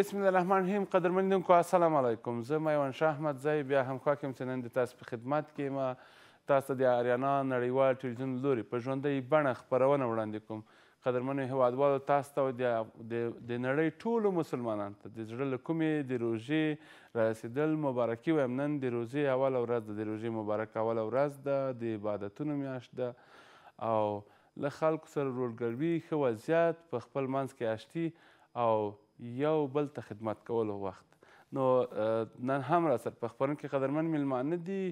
بسم الله الرحمن الرحیم قدرمنونکو السلام علیکم زه میوان شاه احمد زی بیا هم خوښ یم چې نن د تاسو په خدمت کې ما تاسو ته د آریانا نړیوال ټلویزیون لوري په ژوندۍ بڼه خپرونه وړاندې کوم قدرمنو هیوادوالو تاسو ته د نړۍ ټولو مسلمانانو ته د زړه له کومې د روژې رارسېدل مبارکي وایم نن د روژې اوله ورځ ده د روژې مبارک اوله ورځ ده د عبادتونو میاشت ده او له خلکو سره رولګروي ښه وضعیت په خپل منځ کې اشتي او یو بل ته خدمت کولو وخت نو نن هم را سره په خپرن کې قدرمن میلمانه دي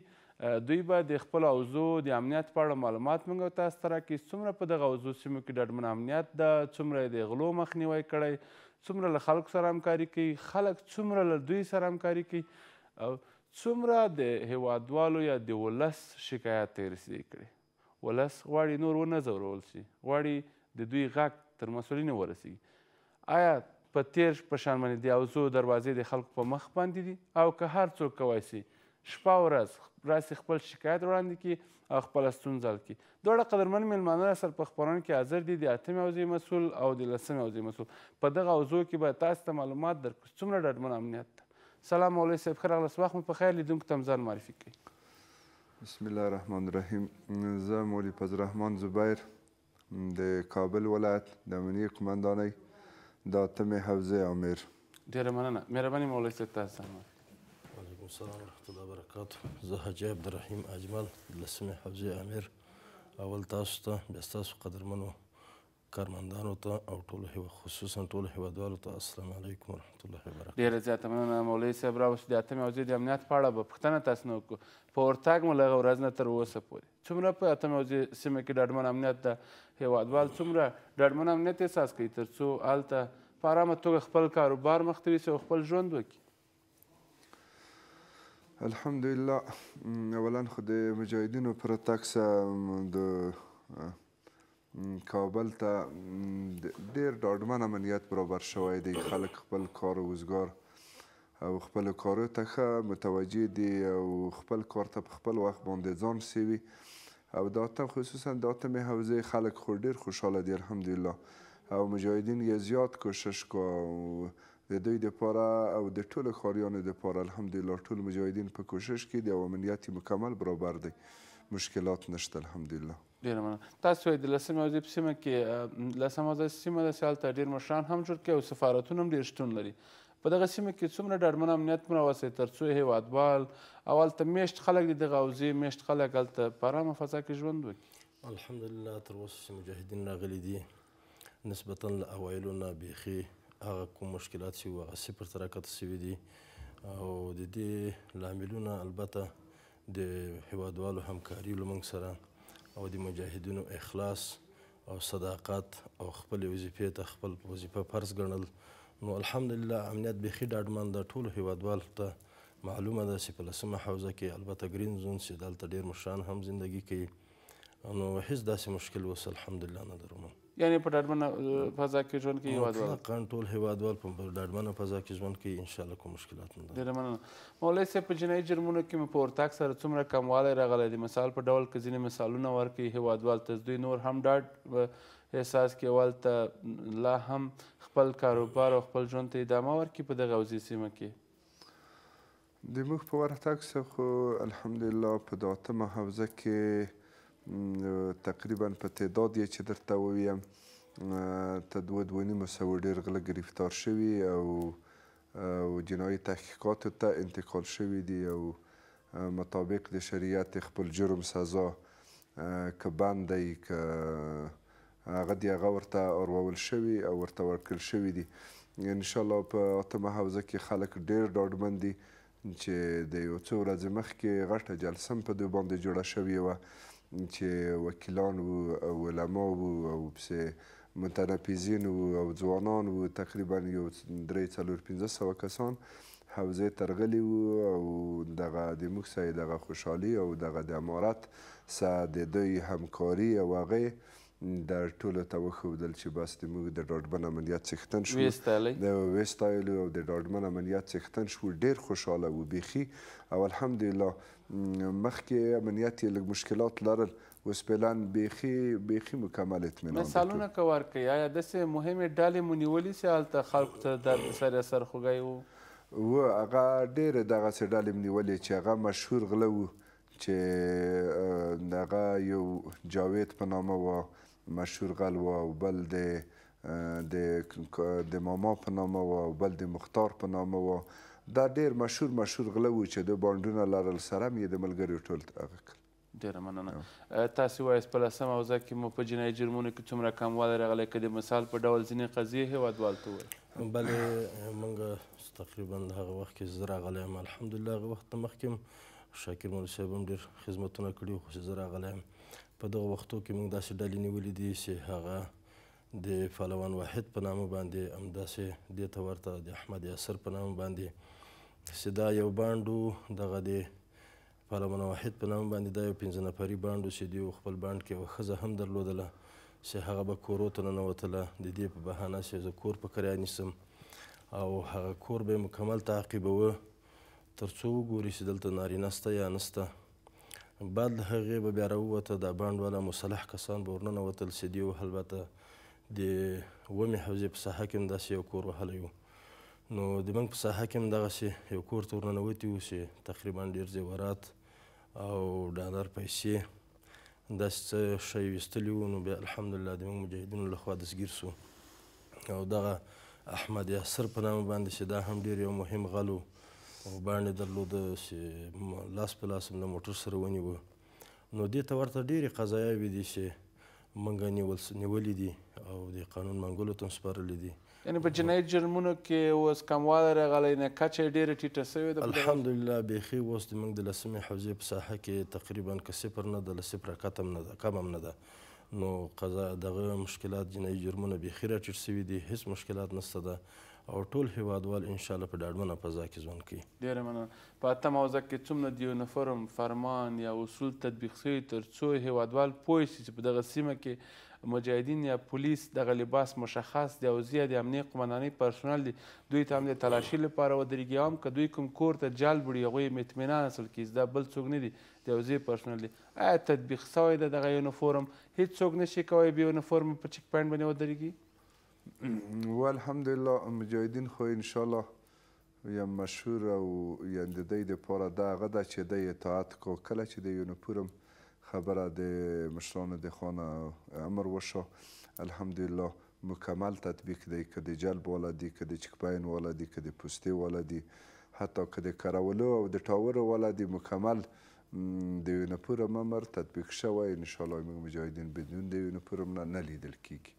دوی به د خپل اوزو د امنیت په اړه معلومات موږ تاسو ته راکړي څومره په دغه اوزو سیمو کې ډاډمن امنیت ده څومره د غلو مخنیوی کړی څومره له خلکو سره همکاري کوي خلک څومره له دوی سره همکاري کوي او څومره د هیوادوالو یا د ولس شکایت یې رسیدې کړي ولس غواړي نور ونه ځورول شي غواړي د دوی غږ تر مسؤلینو ورسیږي آیا په تیر په شان باندې د اوزو دروازې د خلکو په مخ باندې دي او که هر څوک کوی سي شپه ورځ راسي خپل شکایت وړاندې کړي او خپله ستونزه حل کړي دواړه قدرمن میلمانه راسره په خپرونه کې حاضر دي د اتمې حوزې مسؤول او د لسمې حوزې مسؤول په دغه حوزو کې به تاسو ته معلومات درکړو څومره ډاډمن امنیت ده سلام مولوی صاحب ښه راغلاست وخت مو په خیر لیدونکو ته ځان معرفي کوي بسم الله الرحمن الرحیم زه مولوی فضل الرحمن زبیر د کابل ولایت د امنیې قمندانۍ د اتم حوزه امیر ډیره مننه مهرباني مولوي صاحب تاسو وعلیکم السلام ورحمت الله وبرکاته زه حاجی عبدالرحیم اجمل لسمه حوزه امیر اول تاسو ته بیا ستاسو قدرمنو کارمندانو ته او ټول هیوا خصوصا ټول هیوادوالو ته السلام علیکم ورحمت الله وبرکاته ډیره زیاته مننه مولوي صاحب راوس د اتمې اوزې د امنیت په اړه به پوښتنه تاسو نه وکړو په ورتګ مو لږه ورځ نه تر اوسه پورې څومره په اتمې اوزې سیمه کې ډاډمن امنیت د هیوادوال څومره ډاډمن امنیت احساس کوي تر څو هلته په ارامه توګه خپل کاروبار مخته یوسي او خپل ژوند وکړي الحمدلله اولا خو د مجاهدینو په رتګ سه د کابل ته ډیر ډاډمن امنیت برابر شوی دی خلک خپل کار او روزګار او خپل کارو ته ښه متوجه دي او خپل کار ته په خپل وخت باندې ځان سوي او داتم خصوصا داتم حوزه خلک خو ډیر خوشاله دي الحمدلله او مجاهدین یې زیات کوشش کو د دوی لپاره او د ټولو خاریانو لپاره الحمدلله ټول مجاهدین په کوشش کې دي او امنیت مکمل برابر دی مشکلات نشته الحمدلله ډیره مننه تاسو د لسمې حوزې په سیمه کې لسمه حوزه سیمه ده چې هلته ډېر مشران هم جوړ کړي او سفارتونه هم ډېر شتون لري په دغه سیمه کې څومره ډاډمن امنیت مراوسی تر څو هیوادوال او هلته میشت خلک د دغه حوزې میشت خلک هلته په ارامه فضا کې ژوند وکړي الحمدلله تر اوسه چې مجاهدین راغلي دي نسبتا له اوایلو نه بیخي هغه کوم مشکلات چې وو هغه صفر ته راکښته سوي دي او د دې لاملونه البته د هیوادوالو همکاري له موږ سره او د مجاهدینو اخلاص او صداقت او خپل وظیفې ته خپل وظیفه فرض ګڼل نو الحمدلله امنیت بیخي ډاډمن د ټولو هیوادوالو ته معلومه ده چې په لسمه حوزه کې البته ګرین زون چې دلته ډېر مشران هم زندگی کوي نو هیڅ داسې مشکل اوس الحمدلله نه درمم یعنی په ډاډمنه فضا کې ژوند کوي هیوادوال مطلقاً ټول هیوادوال په ډاډمنه فضا کې ژوند کوي انشاءالله کوم مشکلات نه ډېره مننه مولوي صاحب په جنایي جرمونو کې مو په ورتګ سره څومره کموالی راغلی د مثال په ډول که ځینې مثالونه ورکوي هیوادوال ته دوی نور هم ډاډ احساس کې هلته لا هم خپل کاروبار او خپل ژوند ته ادامه ورکړي په دغه اوځي سیمه کې د موږ په ورتګ څخه الحمدلله په داتمه حوزه کې تقریبا په تعداد یې چې درته وویم ته دوه دوه نیمه سوه ډېر غله ګرفتار شوي او او جنایي تحقیقاتو ته انتقال شوي دي او مطابق د شریعت خپل جرم سزا که بند دی که هغه دی هغه ورته اورول شوي او ورته ورکړل شوي دي انشاءالله په اتمه حوزه کې خلک ډېر ډاډمن دي چې د یو څو ورځې مخکې غټه جلسه هم په دوی باندې جوړه شوې وه چې وکیلان وو او علما وو او پسې متنفذین وو او ځوانان وو تقریبا یو درې څلور پنځه سوه کسان حوزې ترغلي وو او دغه د موږ سه یې دغه خوشحالي او دغه د امارت سه د دوی همکاري او هغې دا ټولو ته وښودل چې بس د موږ د ډاډمن عملیات څښتن شو ویستایلو او د ډاډمن عملیات څښتن شو ډیر خوشحاله و بیخي او الحمدلله مخکې عملیات یې لږ مشکلات لرل اوس پلان بیخي بیخي مکمل اطمینان مثالونه که ورکړئ آیا داسې مهمې ډالې مو نیولي سي هلته خلکو ته درد سر سرخوږی و و هغه ډېرې دغسې ډالې مې نیولې چې هغه مشهور غله و چې هغه یو جاوید په نامه وه مشهور غل و او بل د د د ماما په نامه و او بل د مختار په نامه و دا ډیر مشهور مشهور غله و چې د بانډونه لرل سره یې د ملګریو ټول هغه کړل ډیره مننه تاسو وایي په لسمه حوزه کې مو په جنایي جرمونو کې څومره کموالی راغلی که د مثال په ډول ځینې قضیې هېوادوال ته ووایي بلې موږ تقریبا هغه وخت کې زه راغلی یم الحمدلله هغه وخت ته مخکې شاکر مولوي صاحب هم ډېر خدمتونه کړي خو چې زه راغلی یم په دغه وختو کې موږ داسې ډلې نیولې دي چې هغه د پهلوان واحد په نامه باندې همداسې دې ته ورته د احمد یاسر په نامه باندې چې دا یو بانډ و دغه د پهلوان واحد په نامه باندې دا یو پنځه نفري بانډ و چې دوی خپل بانډ کې یوه ښځه هم درلودله چې هغه به کورو ته ننوتله د دې په بهانه چې زه کور په کرایه نیسم او هغه کور به مکمل تعقیبوه تر څو وګوري چې دلته نارینه شته یا نسته بعد له هغې به بیا راووته دا بانډ والا مصلح کسان به ورننوتل سیدي وهل البته د ومې حوزې په ساحه کې هم داسې یو کور وهلی و نو د بنک په ساحه کې هم دغسې یو کور ته ورننوتي وو چې تقریبا ډېر زیورات او ډالر پیسې داسې څه شی ویستلي وو نو بیا الحمدلله د موږ مجاهدینو لخوا دستګیر سو او دغه احمد یاسر په نامه باندې چې دا هم ډېر یو مهم غل و بڼ درلوده چې لاس په لاس له موټر سره ونیوه نو دې ته ورته ډېرې قضایاوې دي چې موږ نیول نیولې دي او د قانون منګولو ته سپارلې دي یعنې په جنایي جرمونو کې اوس کموالی راغلی نه کچه یې ډېره ټیټه سوې ده الحمدلله بیخي اوس د موږ د لسمې حوزې په ساحه کې تقریبا که صفر نه ده له صفره کته هم نه ده کم هم نه ده نو قضا دغه مشکلات جنایي جرمونه بیخي راټیټ سوي دي هیڅ مشکلات نسته ده او ټول هیوادوال ان شاء الله په ډاډمنه فضا کې ژوند کوي ډیره مننه په اتم حوزه کې څومره د یو نفرم فرمان یا اصول تطبیق شوي تر څو هیوادوال پوه شي چې په دغه سیمه کې مجاهدین یا پولیس دغه لباس مشخص دی او زیه د امنیه قمندانۍ پرسونل دي دوی ته هم د تلاشۍ لپاره ودرېږي هم که دوی کوم کور ته جلب وړي هغوی هم اطمینان اصل کړي دا بل څوک نه دي د یوځې پرسونل دي آیا تطبیق سوی ده دغه یونیفورم هیڅ څوک نشي کوی بې یونیفورم په چک پاینټ باندې ودرېږي و الحمدلله مجاهدین خو ان شاء الله یا مشهور او یا د دې لپاره دا غدا چې د اطاعت کو کله چې د یونپورم خبره د مشرانو د خانه امر وشو الحمدلله مکمل تطبیق دی که د جلب والا دی که د چکپاین والا دی که د پوستې والا دی حتی که د کرولو او د ټاورو والا دی مکمل د یونپورم امر تطبیق شوی انشاءالله موږ مجاهدین بدون د یونپورم نه نه لیدل کیږي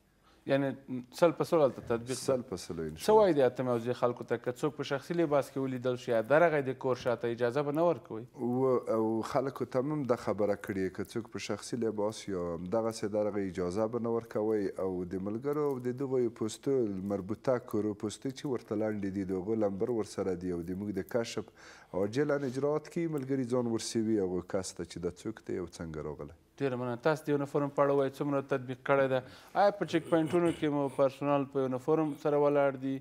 یعنی سل په سل هلته تطبیق سل په سل څه وایي د اتمې حوزې خلکو ته که څوک په شخصي لباس کې ولیدل شي یا درغی د کور شاته اجازه به نه ورکوئ او خلکو ته هم دا خبره کړې که څوک په شخصي لباس یا دغسې درغه اجازه به نه ورکوئ او د ملګرو او د دغو پوستو مربوطه کرو پوستې چې ورته لنډې دي د هغو لمبر ورسره دي او د موږ د کشف عاجلا اجرات کې ملګري ځان ورسوي هغو کس ته چې دا څوک دی او څنګه راغلی ډیره مننه تاسو د یونیفورم په اړه وایي څومره تطبیق کړی ده آیا په چک پوینټونو کې مو پرسونل په یونیفورم سره ولاړ دي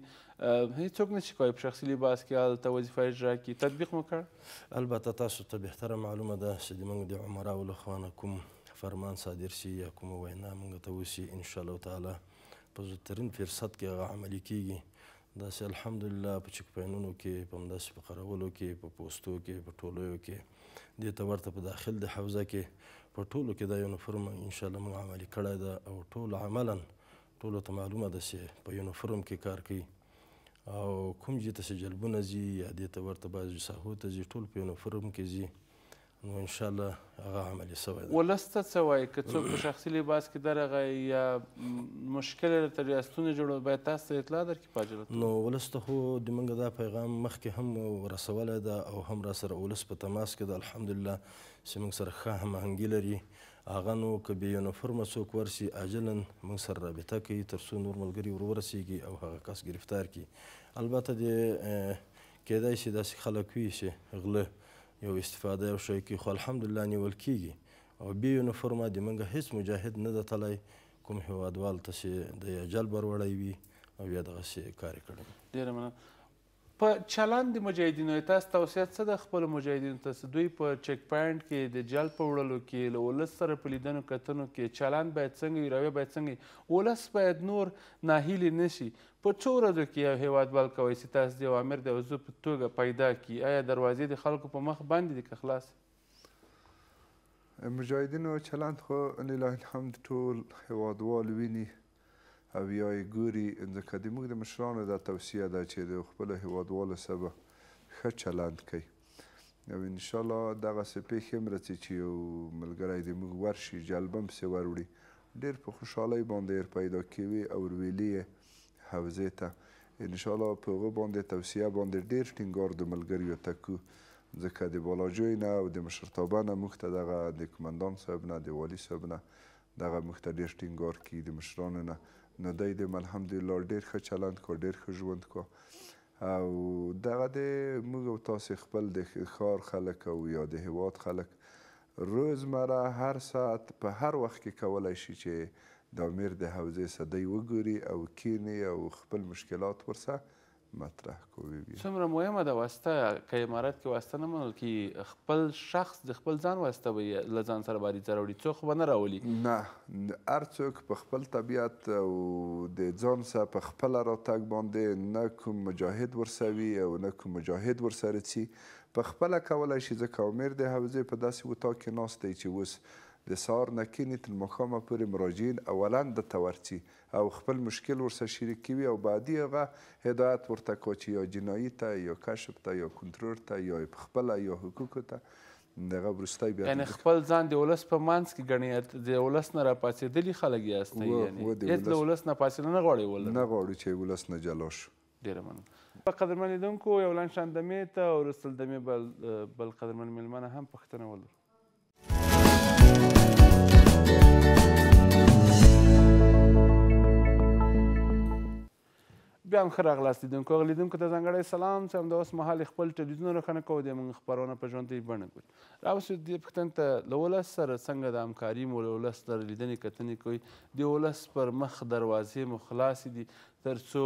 هیڅوک نشي کولی په شخصي لباس کې هلته وظیفه اجرا کړي تطبیق مو کړ البته تاسو ته بهتره معلومه ده چې د موږ د عمراو له خوا نه کوم فرمان صادر شي یا کومه وینا موږ ته وشي انشاءالله تعالی په زودترین فرصت کې هغه عملي کیږي داسې الحمدلله په چک پوینټونو کې په همداسې په قرولو کې په پوستو کې په ټولیو کې دې ته ورته په داخل د حوزه کې په ټولو کې دا یونیفورم انشاءالله موږ عملي کړی ده او ټول عملا ټولو ته معلومه ده چې په یونیفورم کې کار کوي او کوم چې ته جلبونه ځي یا دې ته ورته بعضې ساحو ته ځي ټول په یونیفورم کې ځي نو ان شاء الله هغه عملی سوی ده ولسته څه وایي که څوک په شخصي لباس کې درغه یا مشکل لري تر یا ستونزه جوړه باید تاسو ته اطلاع درکړي په عاجله نو ولس ته خو د موږ دا پیغام مخکې هم رسولی ده او هم را سره ولس په تماس کې ده الحمدلله چې موږ سره ښه هماهنګي لري هغه نو که بې یونیفورمه څوک ورسي عاجلا موږ سره رابطه کوي تر څو نور ملګري ور ورسیږي او هغه کس ګرفتار کړي البته د کیدای شي داسې خلک وي چې غله یو استفاده او شی کې خو الحمدلله نیول کیږي او بې یونیفورمه د منګه هیڅ مجاهد نه ده تللی کوم هیوادوال ته چې د جلب وروړی وي او یا دغسې کار یې کړی ډېره مننه په چلند د مجاهدینو تاسو توصیه څه د خپل مجاهدینو ته دوی په چک پوینټ کې د جلب په وړلو کې له ولس سره په لیدنو کتنو کې چلند باید څنګه وي رویه باید څنګه وي ولس باید نور ناهیلي نشي په څو ورځو کې یو هیواد بل کوی چې تاسو د عوامر د عضو په توګه پیدا کی آیا دروازې د خلکو په مخ باندې دي که خلاص مجاهدینو چلند خو لله الحمد ټول هیوادوال ویني او یا یې ګوري ځکه د موږ د مشرانو دا توصیه ده چې د خپلو هیوادوالو سره ښه چلند کوي او انشاءالله دغسې پیښې هم رڅي چې یو ملګری د موږ ورشي جلبه هم پسې وروړي ډېر په خوشحالۍ باندې پیدا کوي او ویلې یې حوزې ته انشاءالله په هغه باندې توصیه باندې ډېر ټینګار د ملګریو ته کو ځکه د بالاجوی نه او د مشرتابه نه موږ ته دغه د کمندان صاحب نه د والي صاحب نه دغه موږ ته ډېر ټینګار کوي د مشرانو نه نو دای دې الحمدلله ډېر ښه چلند کو ډېر ښه ژوند کو او دغه د موږ او تاسې خپل د ښار خلک او یا د هیواد خلک روزمره هر ساعت په هر وخت کې کولی شي چې د امیر د حوزې سدی وګوري او کینی او خپل مشکلات ورسه مطرح کوي څومره مهمه ده واسطه که امارات کې واسطه نه منل کی خپل شخص د خپل ځان واسطه به له ځان سره باندې راوړي څوک به نه راولي نه هر څوک په خپل طبیعت او د ځان سره په خپل راتګ باندې نه کوم مجاهد ورسوي او نه کوم مجاهد ورسره سی په خپل کولای شي ځکه عمر د حوزې په داسې وتا کې ناست دی چې اوس لصار نكينة المحكمة پورې مراجعین اولا د تورچی او خپل مشکل ورسره شریک کوي او بعدی هغه هدایت ورته کو چې یا جنایی ته یا کشف ته یا کنترل ته یا خپل یا حقوق ته دغه ورستای بیا یعنی خپل ځان د ولس په مانس کې غنی د ولس نه را پاتېدلی خلک یاست یعنی هیڅ د ولس نه پاتې نه غواړي ول نه غواړي چې ولس نه جلا شو ډیره مننه په قدرمن لیدونکو یو لنډ شاندمې ته او رسل دمې بل بل قدرمن میلمنه هم پښتنه ولر بیا هم ښه راغلاست لیدونکو هغه لیدونکو ته ځانګړی سلام چې همدا اوس مهال خپل ټلویزیون روښانه کوو د موږ خپرونه په ژوندۍ بڼه ګوري راوس دې پوښتنې ته له ولس سره څنګه د همکاري مو له ولس سره لیدنې کتنې کوئ د ولس پر مخ دروازې مو خلاصې دي تر څو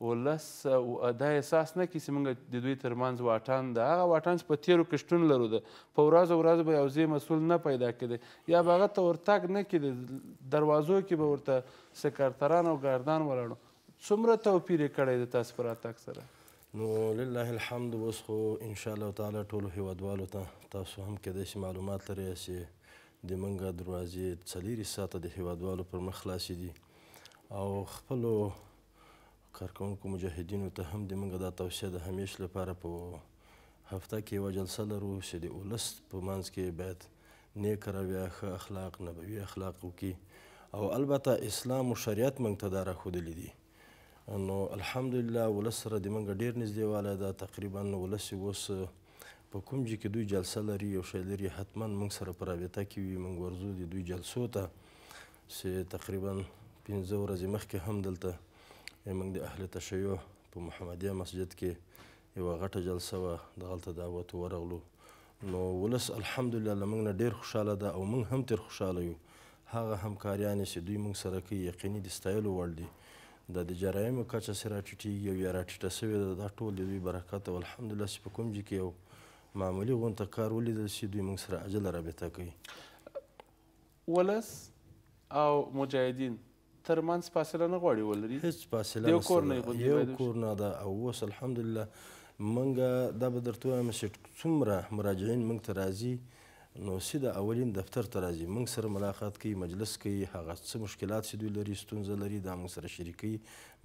ولس او دا احساس نه کی چې موږ د دوی ترمنځ واټن ده هغه واټن چې په تیرو کې شتون لرو ده په ورځ ورځ به یو ځای مسؤول نه پیدا کېدی یا به هغه ته ورتګ نه کېدی دروازو کې به ورته سکرتران او ګاردان ولاړو څومره توپیر یې کړی د تاسو په راتګ سره نو لله الحمد اوس خو انشاءالله تعالی ټولو هیوادوالو ته تاسو هم کیدای شي معلومات لرئ چې د منګه دروازې څلېرې ساعته د هیوادوالو پر مخ خلاصې دي او خپلو کارکونکو مجاهدینو ته هم د موږ دا توصیه د همیش لپاره په هفته کې یوه جلسه لرو چې د ولس په منځ کې باید نیک رویه ښه اخلاق نبوي اخلاق وکړي او البته اسلام او شریعت موږ ته دا راښودلی دي نو الحمدلله ولس سره د موږ ډېر نږدېوالی ده تقریبا ولس اوس په کوم ځای کې دوی جلسه لري یو شی لري حتما موږ سره په رابطه کې وي موږ ورځو د دوی جلسو ته چې تقریبا پنځه ورځې مخکې هم دلته موږ د اهل تشیع په محمدیه مسجد کې یوه غټه جلسه وه دغلته دعوت ورغلو نو ولس الحمدلله له موږ نه ډېر خوشحاله ده او موږ هم تر خوشحاله یو هغه همکاریان چې دوی موږ سره کوي یقیني د ستایلو وړ دي دا د جرایمو کچه چې راټیټېږي او یا راټیټه سوې ده دا ټول د دوی برکت او الحمدلله چې په کوم ځای کې یو معمولي غونته کار ولیدل شي دوی موږ سره عجله رابطه کوي ولس او مجاهدین ترمنځ فاصله نه غواړي ولري هیڅ فاصله یو کور نه یو کور نه ده او اوس الحمدلله منګه دا به درته وایم چې څومره مراجعین موږ ته راځي نو سیده اولین دفتر ته راځي موږ سره ملاقات کوي مجلس کوي هغه څه مشکلات چې دوی لري ستونزه لري دا موږ سره شریکي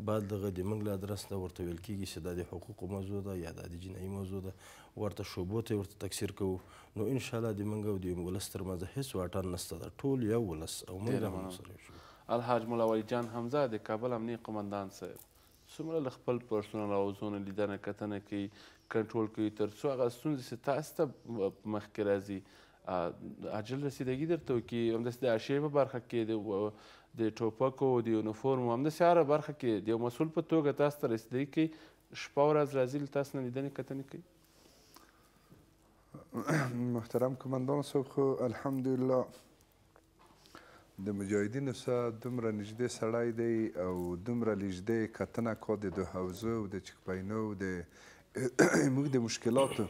بعد دغه د موږ له ادرس نه ورته ویل کېږي چې دا د حقوقو موضوع ده یا دا د جنایي موضوع ده ورته شوبو ته ورته تکثیر کوو نو ان شاء الله د منګو د ولس ترمنځ هیڅ واټن نشته دا ټول یو ولس او موږ هم سره شو الحاج مولا ولی جان حمزه د کابل امنیه قمندان صاحب څومره له خپل پرسونل اوزونه لیدنه کتنه کوي کنټرول کوي تر څو هغه ستونزې چې تاسو ته مخکې راځي عجل رسیدګي درته وکړي همداسې د عشیې په برخه کې د ټوپکو د یونیفورم همداسې هره برخه کې د یو مسؤل په توګه تاسو ته رسیدګي کوي شپه ورځ راځي له تاسو نه لیدنې کتنې کوي محترم کماندان صاحب خو الحمدلله د مجاهدینو سره دومره نږدې سړی دی او دومره نږدې کتنه کا د د حوزو او د چکپینو د موږ د مشکلاتو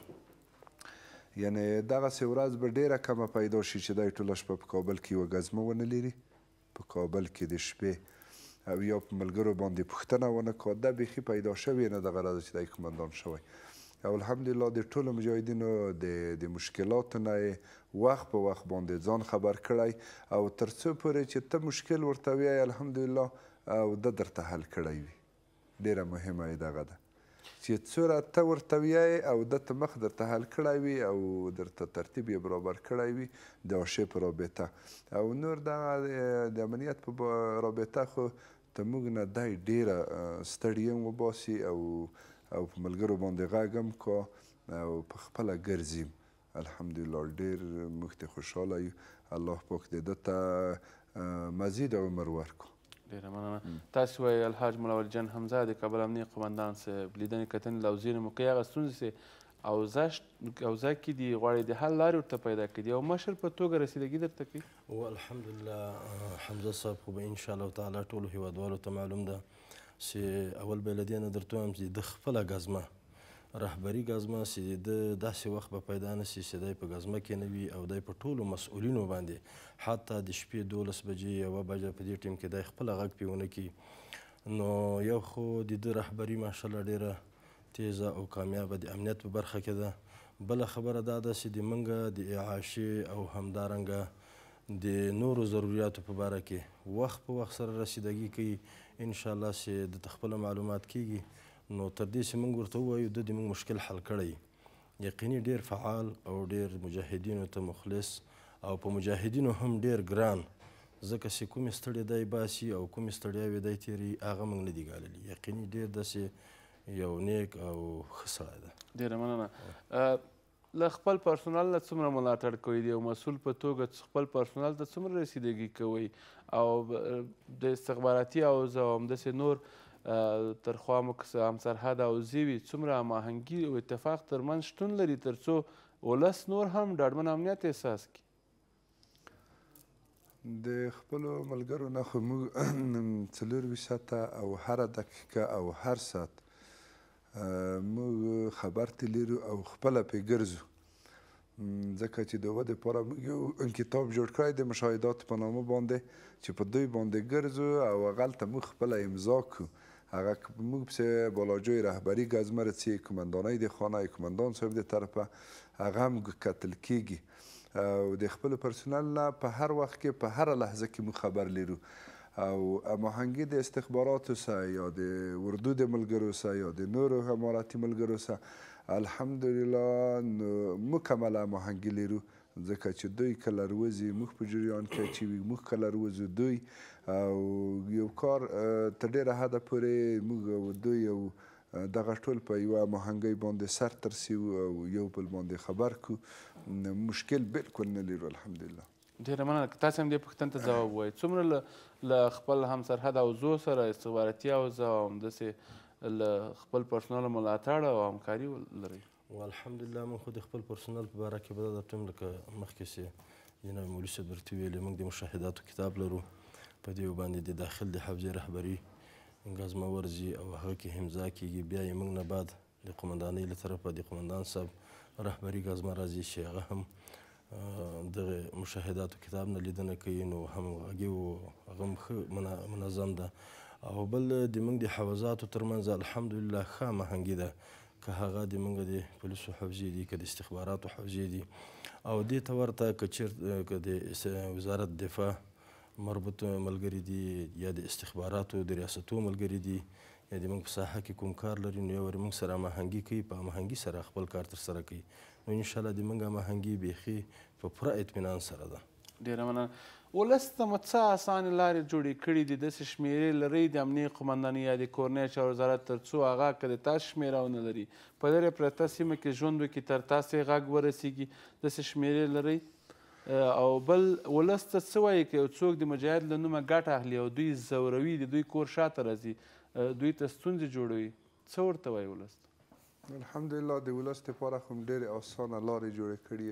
یعنی دغسې ورځ به ډېره کمه پیدا شي چې دی ټوله شپه په کابل کې یوه ګزمه ونه لري په کابل کې د شپې او یا په ملګرو باندې پوښتنه ونه کا دا بیخي پیدا شوې نه دغه ورځ چې دی قمندان شوی او الحمدلله د ټولو مجاهدینو د د مشکلاتو نه وخت په وخت باندې ځان خبر کړی او تر څو پورې چې ته مشکل ورته وی الحمدلله او د درته حل کړی وي ډیره مهمه دغه ده چې څوره ته ورته وی او د ته مخ درته حل کړی وي او درته ترتیب یې برابر کړی وي د شی په رابطه او نور دغه د امنیت په رابطه خو ته موږ نه دی ډیره ستړی وباسي او او په ملګرو باندې غږم کو او په خپل ګرځیم الحمدلله ډیر موږ ته خوشاله یو الله پاک دې دته مزید عمر ورکو ډیره مننه تاسو وی الحاج مولا الجن حمزه د کابل امنیه قومندان صاحب لیدنې کتنې له وزیر مو کې هغه ستونزې او زشت او زکه دی غواړي د حل لارې ورته پیدا کړي او مشر په توګه رسیدګي درته کوي او الحمدلله حمزه صاحب خو به ان شاء الله تعالی ټول هیوادوالو ته معلوم ده چې اول به لدې نه درته وایم چې د خپله ګزمه رهبري ګزمه چې د داسې وخت به پیدا نه سي چې دی په ګزمه کې نه وي او دی په ټولو مسؤلینو باندې حتی د شپې دولس بجې یوه بجه په دې ټیم کې دی خپله غږ پې ونه کي نو یو خو د ده رهبري ماشاءالله ډېره تیزه او کامیابه د امنیت په برخه کې ده بله خبره دا ده چې د منګه د اعاشي او همدارنګه د نورو ضرورتو په باره کې وخت په وخت سره رسیدګي کوي ان شاء الله چې د خپل معلومات کیږي نو تر دې چې موږ ورته ووایو د دې مشکل حل کړی یقیني ډیر فعال او ډیر مجاهدینو ته مخلص او په مجاهدینو هم ډیر ګران ځکه چې کومې ستړې دی باسي او کومې ستړیاوې دی تیري هغه موږ نه دي ګاللي یقیني ډیر داسې یو نیک او ښه سړی دی ډېره مننه له خپل پرسونل له څومره ملاتړ کوي دی او مسول په توګه خپل پرسونل ته څومره رسیدګي کوي او د استخباراتي او همداسې نور تر خوا مو همسرحد او زیوي څومره هماهنګي او اتفاق ترمنځ شتون لري تر څو ولس نور هم ډاډمن امنیت احساس کړي د خپلو ملګرو نه خو موږ څلورویشت ساعته او هره دقیقه او هر ساعت موږ خبرته لرو او خپله پې ګرځو ځکه چې د و د لپاره یو کتاب جوړ کړی د مشاهدات په نامه باندې چې په دوی باندې ګرځو او هلته موږ خپله امضا کړو هغه موږ پسې بالاجوی رهبری ګزمر چې کماندانۍ د خانه کماندان صاحب د طرفه هغه هم کتل کیږي او د خپل پرسونل نه په هر وخت کې په هر لحظه کې موږ خبر لرو او هماهنګي د استخباراتو سره یا د اردو د ملګرو سره یا د نورو اماراتي ملګرو سره الحمدلله مکمل هماهنګي لرو ځکه چې دوی کله روزي موږ په جریان کې چې موږ کله روزو دوی او یو کار تر ډېره حده پورې موږ دوی یو دغه ټول په یو مهنګي باندې سر ترسي او یو بل باندې خبر کو مشکل بالکل نه لرو الحمدلله ډیره مننه تاسو هم دې پوښتنې ته ځواب وایي څومره له خپل هم سرحد او زو سره استخباراتي او زو هم داسې له خپل پرسونل ملاتړ او همکاري لري والحمدلله من خو د خپل پرسونل په باره کې به دا ټیم لکه مخکې چې جناب مولوي صاحب درته ویلې موږ د مشاهداتو کتاب لرو په دې باندې د داخل د حوزې رهبري انګازمه ورځي او هغه کې همزا کېږي بیا یې موږ نه بعد د قمندانۍ له طرفه د قمندان صاحب رهبري ګازمه راځي چې هغه هم دغه مشاهداتو کتاب نه لیدنه کوي نو همغږي او هغه منظم ده او بل د موږ د حوزاتو ترمنځ الحمدلله ښه هماهنګي ده که هغه د موږ د پولیسو حوزې دي که د استخباراتو حوزې دي او دې ته ورته که چېرته که د وزارت دفاع مربوط ملګري دي یا د استخباراتو د ریاستو ملګري دي یا د موږ په ساحه کې کوم کار لري نو یو موږ سره هماهنګي کوي په هماهنګي سره خپل کار ترسره کوي نو انشاءالله د موږ هماهنګي بیخي په پوره اطمینان سره ده ډېره مننه ولس ته مو څه اسانې لارې جوړې کړي دي داسې شمیرې لرئ د امنیې قمندانۍ یا د کورنۍ چارو وزارت تر څو هغه که د تاسو شمیره ونه لري په لرې پرته سیمه کې ژوند وکړي تر تاسې غږ ورسیږي داسې شمیرې لرئ او بل ولس ته څه وایي که یو څوک د مجاهد له نومه ګټه اخلي او دوی زوروي د دوی کور شاته راځي دوی ته ستونزې جوړوي څه ورته وایي ولس الحمدلله د ولس دپاره خو ډېرې اسانه لارې جوړې کړي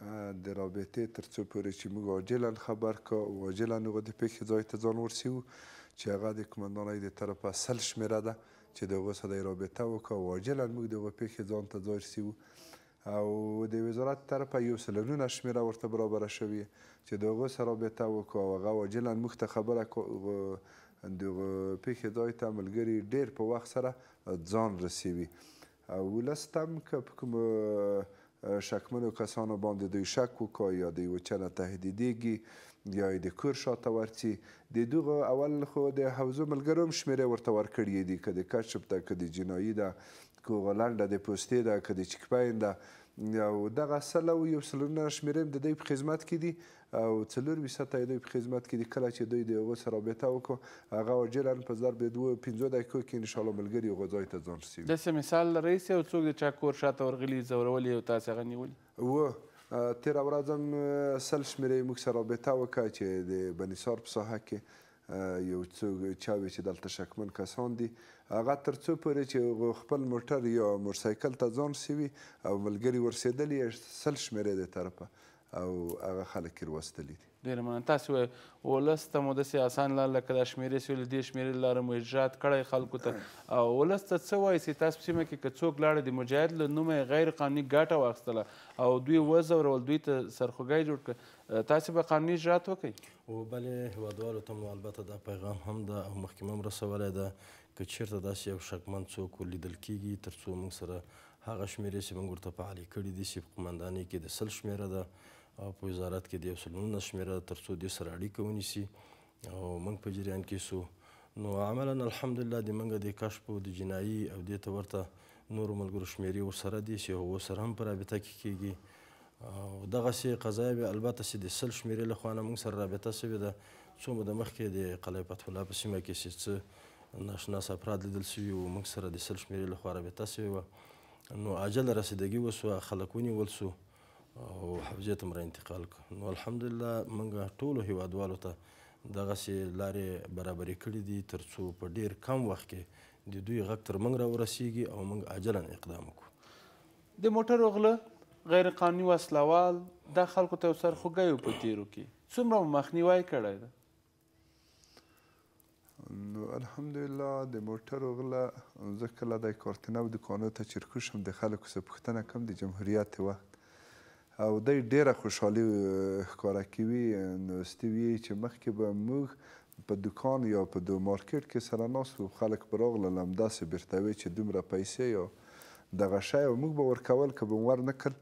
د رابطې ترڅو پورې چې موږ عاجلا خبر کا او عاجلا هغه د پیښې ځای ته ځان ورسیو چې هغه د کمانډانۍ د طرفه سل شمېره ده چې د هغو سره رابطه وکړه او عاجلا موږ د هغه پیښې ځان ته ځای رسیو او د وزارت طرفه یو سل نونه شمېره ورته برابره شوې چې د هغو سره رابطه وکړه او هغه عاجلا موږ ته خبره د پیښې ځای ته ملګري ډېر په وخت سره ځان رسوي او ولس تم که په کومه شکمنو کسانو باندې دوی شک وکړي یا دوی وچنه تهدیدېږي یا د کور شاته ورځي د دغه اول خو د حوزو ملګرو هم شمېرې ورته ورکړي دي که د کشف ده که د جنایي ده که غلنډه د پوستې ده که د چکپین ده او دغه سل او یو سلنه شمیرې د دوی په خدمت کې دي او څلور وي ساته دوی په خدمت کې دي کله چې دوی د یو سره رابطه وکړو هغه وجلن په ضرب دوه پنځو دقیقو کې ان شاء الله ملګری غوځای ته ځان رسیږي داسې مثال رئیس او څوک د چا کور شاته ورغلی زورولې او تاسو غنیول و تیر ورځم سل شمیرې موږ سره رابطه وکړه چې د بنسار په ساحه کې یو څو چاوي چې دلته شکمن کسان دي هغه ترڅو پورې چې خپل موټر یا موټرسایکل ته ځان سیوي او ملګری ورسېدلی سل شمیرې د طرفه او هغه خلک یې وروستلی دي ډېره مننه تاسې وایي ولس ته مو داسې اسان لار لکه دا شمېرې چې ویلې دې شمېرې لاره مو اجرات کړی خلکو ته او ولس ته څه وایي چې تاسو په سیمه کې که څوک لاړه د مجاهد له نومه یې غیر قانوني ګټه واخیستله او دوی وځورول دوی ته سرخوږی جوړ کړه تاسې به قانوني اجرات وکړئ او بلې هېوادوالو ته مو البته دا پیغام هم ده او مخکې هم رسولی ده که چیرته داسې یو شکمن څوک ولیدل کیږي تر څو موږ سره هغه شمېرې چې موږ ورته فعالې کړي دي چې په قمندانۍ کې د سل شمېره ده په وزارت کې د یو سل نه شمیره ترڅو د سره اړیکه ونیسي او موږ په جریان کې سو نو عملا الحمدلله د موږ د کشف د جنایي او د تورته نور ملګرو شمیرې ورسره دي چې هو سره هم په رابطه کې کیږي او دغه سي قضایب البته چې د سل شمیرې له خوانه موږ سره رابطه شوې ده څومره د مخکې د قلعه فتح الله په سیمه کې چې ناشناس افراد لیدل شوي وو موږ سره د سل شمېرې لخوا رابطه شوې وه نو عاجله رسیدګي وسوه خلک ونیول سو او حوزې ته مر انتقال کړ نو الحمدلله موږ ټولو هیوادوالو ته دغسې لارې برابرې کړې دي تر څو په ډیر کم وخت کې د دوی غږ تر موږ راورسیږي او موږ عاجلا اقدام وکړو د موټرو غله غیر قانوني وسلوال دا خلکو ته سر خوګیو په تیرو کې څومره مخنیوي کړی دی نو الحمدلله د موټرو غله زه کله د کورتنه او د کانو ته چرکوشم د خلکو څخه پوښتنه کوم د جمهوریت وخت او د ډیره خوشحالي ښکارا کوي نو ستوي چې مخکې به موږ په دکان یا په دو مارکیټ کې سره ناس و خلک براغله همداسې بیرته وی چې دومره پیسې یا دغه شی موږ به ورکول که به ور نکل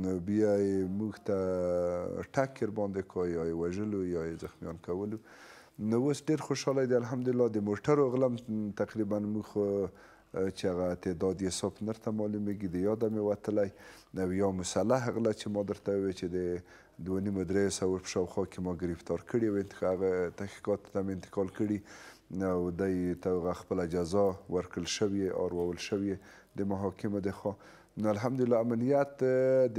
نو بیا یې موږ ته ټک ور باندې کو یا یې وژلو یا یې زخمیان کولو نو اوس ډېر خوشحاله دی الحمدلله د موټرو غلم تقریبا موږ چې هغه تعداد یې صفر ته معلومیږي د یاده مې وتلی نو یا مسلح غله چې ما درته وویل چې د دوه نیمو درې سوه په شاوخوا کې ما ګرفتار کړي وو هغه تحقیقاتو ته مې انتقال کړي نو دی ته هغه خپله جزا ورکړل شوې ارواول شوې د محاکمو د خوا نو الحمدلله امنیت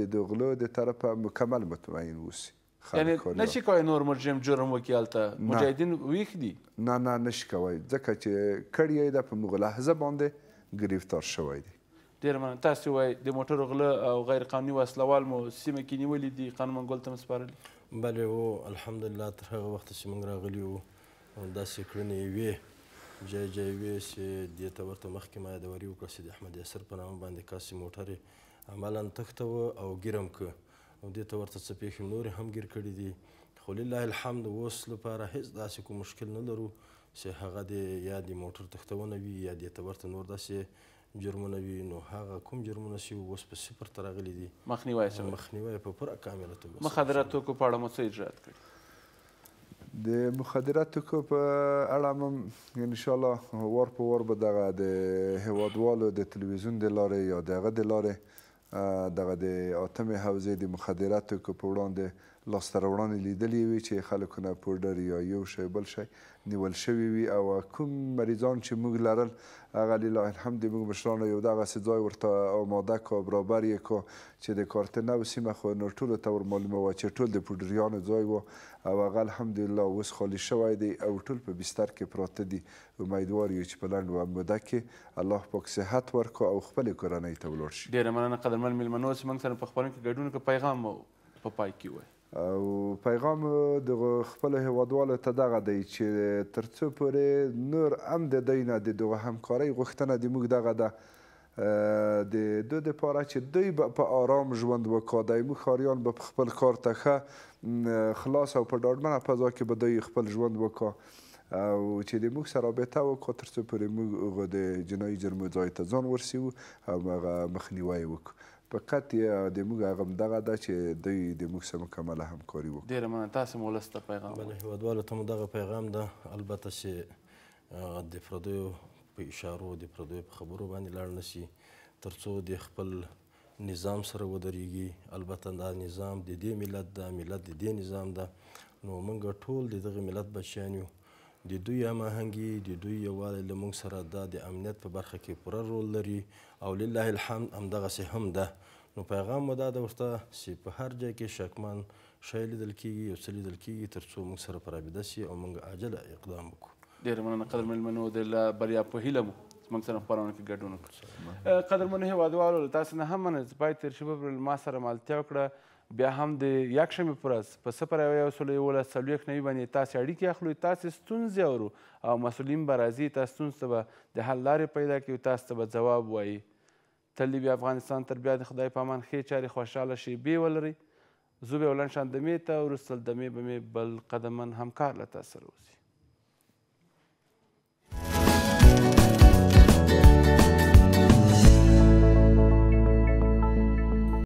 د دغلو د طرفه مکمل مطمئن اوسي یعنی نشي کولای نورمال جیم جرم وکړي هلته مجاهدین ویښ دي نه نه نشي کولی ځکه چې کړی یې ده په موږ لحظه باندې ګرفتار شوی دی ډېر مننه تاسو وایي د موټرو غله او غیر قانوني وسله وال مو سیمه کې نیولي دي قانون ګل ته مسپارلي بله و الحمدلله تر هغه وخته چې موږ راغلي وو داسې کړنې وې جای جای وی چې دې ته ورته مخکې ما یادوري وکړه چې د احمد یاسر په نامه باندې کاسې موټرې عملا تښته او ګیرم که نو دې ته ورته څه پیښې نورې هم ګیر کړي دي خو لله الحمد اوس لپاره هیڅ داسې کوم مشکل نه لرو چې هغه د یا د موټر تختونه وي یا دې ته ورته نور داسې جرمونه وي نو هغه کوم جرمونه چې اوس په صفر ته راغلي دي مخنیوی شوی مخنیوی په پوره کامله توګه مخدره توکو په اړه مو څه اجرات کړي د مخدراتو کو په اړه هم ان شاء الله وار په وار به دغه د هوادوالو د تلویزیون د لارې یا دغه د لارې دغه د اتمې حوزې د مخدراتو کو په وړاندې لاسته راوړنې لیدلې وي چې خلکو نه پوډر یا یو شی بل شی نیول شوي وي او کوم مریضان چې موږ لرل هغه لله الحمد موږ مشرانو یو دغسې ځای ورته آماده کو برابر یې کو چې د کارتنو سیمه خو نو ټولو ته ور معلومه وه چې ټول د پوډریانو ځای و او هغه الحمدلله اوس خالي شوی دی او ټول په بستر کې پراته دي امیدوار یو چې په لنډ موده کې الله پاک صحت ورکړو او خپلې کورنۍ ته ولاړ شي ډېره مننه قدرمن میلمنو چې موږ سره په خپرونه کې ګډون کې پیغام په پای کې وایي او پیغام د خپل هوادوالو ته دغه دی چې ترڅو پورې نور هم د دوی نه د دغه همکارۍ غوښتنه د موږ دغه ده د دوی دپاره چې دوی به په آرام ژوند وکړه دی موږ ښاریان به خپل کار ته ښه خلاص او په ډاډمنه فضا کې به دوی خپل ژوند وکړه او چې د موږ سره رابطه وکړو تر څو پورې موږ هغه د جنایي جرمو ځای ته ځان ورسوو او هغه مخنیوی وکړو په کټ یا د موږ هغه دغه ده چې دوی د موږ سره مکمله همکاري وکړي ډېره مننه تاسو مو ولس ته پیغام بله هېوادوالو ته مو دغه پیغام ده البته چې د پردیو په اشارو د پردیو په خبرو باندې لاړ نه شي تر څو د خپل نظام سره ودرېږي البته دا نظام د دې ملت ده ملت د دې نظام ده نو موږ ټول د دغه ملت بچیان یو د دوی هماهنګي د دوی یووالی له موږ سره دا د امنیت په برخه کې پوره رول لري او لله الحمد همدغسې هم ده نو پیغام مو دا ده ورته چې په هر ځای کې شکمن شی لیدل کېږي یو څه لیدل کېږي تر څو موږ سره په رابطه شي او موږ عاجله اقدام وکړو ډېره مننه قدر میلمنو د بریا په هیله مو زموږ سره خپرونه کې ګډون وکړو قدرمنو هیوادوالو له تاسو نه هم مننه چې پای تېر شپه ما سره ملتیا وکړه بیا هم د یکشنبې پر ورځ په صفر یو یو سل یولس څلوېښت نوي باندې تاسې اړیکې اخلو تاسې ستونزې اورو او مسؤلین به راځي تاسو ستونزو ته به د حل لارې پیدا کوي تاسو ته به ځواب وایي تل بیا افغانستان تر بیا د خدای په امان ښې چارې خوشحاله شیبې ولري زه به ولن شاندمې ته وروسته دمې به مې بل قدمن همکار له تاسو سره اوسي